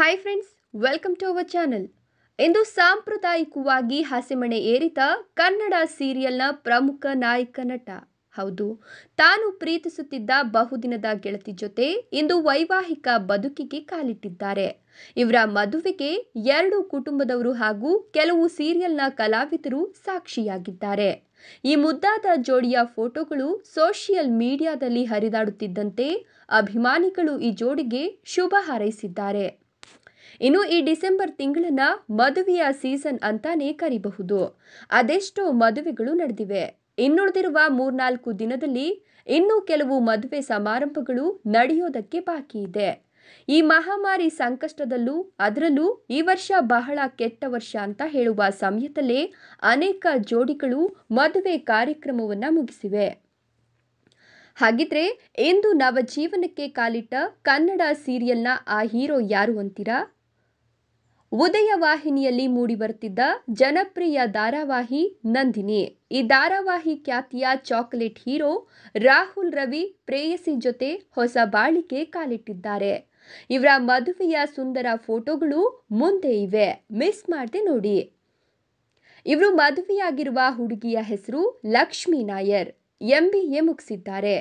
hi friends welcome to our channel ಇಂದು ಸಾಂಪ್ರದಾಯಿಕವಾಗಿ ಹಸೆಮಣೆ ಏರಿತ ಕನ್ನಡ ಸೀರಿಯಲ್ನ ಪ್ರಮುಖ ನಾಯಕ ನಟ ಹೌದು ತಾನು ಪ್ರೀತಿಸುತ್ತಿದ್ದ ಬಹುದಿನದ ಗೆಳತಿ ಜೊತೆ ಇಂದು ವೈವಾಹಿಕ ಬದುಕಿಗೆ ಕಾಲಿಟ್ಟಿದ್ದಾರೆ ಇವರ ಮದುವೆಗೆ ಎರಡು ಕುಟುಂಬದವರು ಹಾಗೂ ಕೆಲವು ಸೀರಿಯಲ್ನ ಕಲಾವಿದರು ಸಾಕ್ಷಿಯಾಗಿದ್ದಾರೆ ಈ ಮುದ್ದಾದ ಜೋಡಿಯ ಫೋಟೋಗಳು ಸೋಷಿಯಲ್ ಮೀಡಿಯಾದಲ್ಲಿ ಹರಿದಾಡುತ್ತಿದ್ದಂತೆ ಅಭಿಮಾನಿಗಳು ಈ ಜೋಡಿಗೆ ಶುಭ ಹಾರೈಸಿದ್ದಾರೆ ಇನ್ನು ಈ ಡಿಸೆಂಬರ್ ತಿಂಗಳನ್ನ ಮದುವೆಯ ಸೀಸನ್ ಅಂತಾನೆ ಕರಿಬಹುದು ಅದೆಷ್ಟೋ ಮದುವೆಗಳು ನಡೆದಿವೆ ಇನ್ನುಳಿದಿರುವ ಮೂರ್ನಾಲ್ಕು ದಿನದಲ್ಲಿ ಇನ್ನೂ ಕೆಲವು ಮದುವೆ ಸಮಾರಂಭಗಳು ನಡೆಯೋದಕ್ಕೆ ಬಾಕಿ ಇದೆ ಈ ಮಹಾಮಾರಿ ಸಂಕಷ್ಟದಲ್ಲೂ ಅದರಲ್ಲೂ ಈ ವರ್ಷ ಬಹಳ ಕೆಟ್ಟ ವರ್ಷ ಅಂತ ಹೇಳುವ ಸಮಯದಲ್ಲೇ ಅನೇಕ ಜೋಡಿಗಳು ಮದುವೆ ಕಾರ್ಯಕ್ರಮವನ್ನ ಮುಗಿಸಿವೆ ಹಾಗಿದ್ರೆ ಇಂದು ನವಜೀವನಕ್ಕೆ ಕಾಲಿಟ್ಟ ಕನ್ನಡ ಸೀರಿಯಲ್ನ ಆ ಹೀರೋ ಯಾರು ಅಂತೀರಾ ಉದಯ ವಾಹಿನಿಯಲ್ಲಿ ಬರುತ್ತಿದ್ದ ಜನಪ್ರಿಯ ಧಾರಾವಾಹಿ ನಂದಿನಿ ಈ ಧಾರಾವಾಹಿ ಖ್ಯಾತಿಯ ಚಾಕೊಲೇಟ್ ಹೀರೋ ರಾಹುಲ್ ರವಿ ಪ್ರೇಯಸಿ ಜೊತೆ ಹೊಸ ಬಾಳಿಕೆ ಕಾಲಿಟ್ಟಿದ್ದಾರೆ ಇವರ ಮದುವೆಯ ಸುಂದರ ಫೋಟೋಗಳು ಮುಂದೆ ಇವೆ ಮಿಸ್ ಮಾಡದೆ ನೋಡಿ ಇವರು ಮದುವೆಯಾಗಿರುವ ಹುಡುಗಿಯ ಹೆಸರು ಲಕ್ಷ್ಮೀ ನಾಯರ್ ಎಂ ಎ ಮುಗಿಸಿದ್ದಾರೆ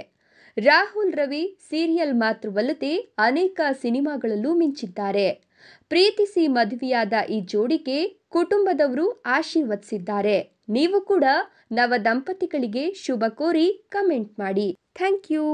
ರಾಹುಲ್ ರವಿ ಸೀರಿಯಲ್ ಮಾತ್ರವಲ್ಲದೆ ಅನೇಕ ಸಿನಿಮಾಗಳಲ್ಲೂ ಮಿಂಚಿದ್ದಾರೆ ಪ್ರೀತಿಸಿ ಮದುವೆಯಾದ ಈ ಜೋಡಿಗೆ ಕುಟುಂಬದವರು ಆಶೀರ್ವದಿಸಿದ್ದಾರೆ ನೀವು ಕೂಡ ನವ ದಂಪತಿಗಳಿಗೆ ಶುಭ ಕೋರಿ ಕಮೆಂಟ್ ಮಾಡಿ ಥ್ಯಾಂಕ್ ಯು